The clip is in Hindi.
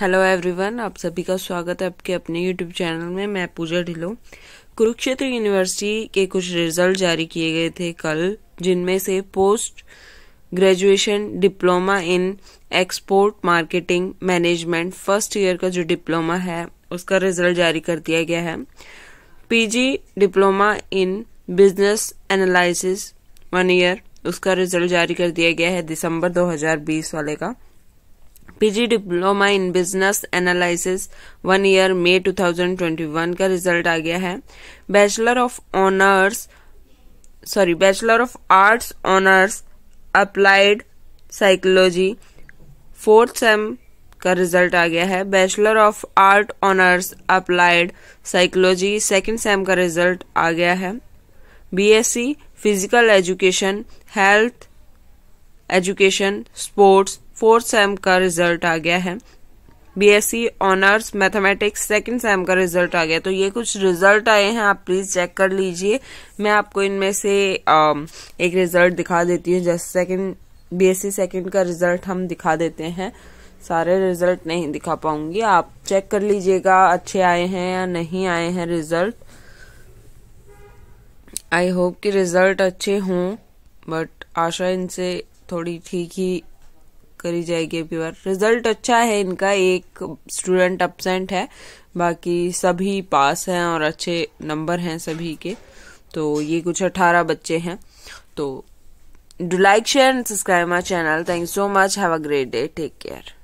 हेलो एवरीवन आप सभी का स्वागत है आपके अपने यूट्यूब चैनल में मैं पूजा ढिलो कुरुक्षेत्र यूनिवर्सिटी के कुछ रिजल्ट जारी किए गए थे कल जिनमें से post graduation diploma in export marketing management first year का जो डिप्लोमा है उसका रिजल्ट जारी कर दिया गया है PG diploma in business analysis one year उसका रिजल्ट जारी कर दिया गया है दिसंबर 2020 वाले का PG diploma in business analysis one year मई 2021 का रिजल्ट आ गया है bachelor of honours sorry bachelor of arts honours applied psychology fourth sem का रिजल्ट आ गया है bachelor of art honours applied psychology second sem का रिजल्ट आ गया है BSc physical education health education sports fourth sem का रिजल्ट आ गया है BSc honours mathematics second sem का रिजल्ट आ गया तो ये कुछ रिजल्ट आए हैं आप प्लीज चेक कर लीजिए मैं आपको इनमें से एक रिजल्ट दिखा देती हूँ जैसे सेकंड बीएससी सेकंड का रिजल्ट हम दिखा देते हैं सारे रिजल्ट नहीं दिखा पाऊंगी आप चेक कर लीजिएगा अच्छे आए हैं या नहीं आए हैं रिजल्ट आई होप कि रिजल्ट अच्छे हों बट आशा इनसे थोड़ी ठीक ही करी जाएगी अभी बार रिजल्ट अच्छा है इनका एक स्टूडेंट अब्सेंट है बाकी सभी पास हैं और अच्छे नंबर हैं सभी के तो ये कुछ अठारह बच्चे हैं तो do like share and subscribe my channel thank you so much have a great day take care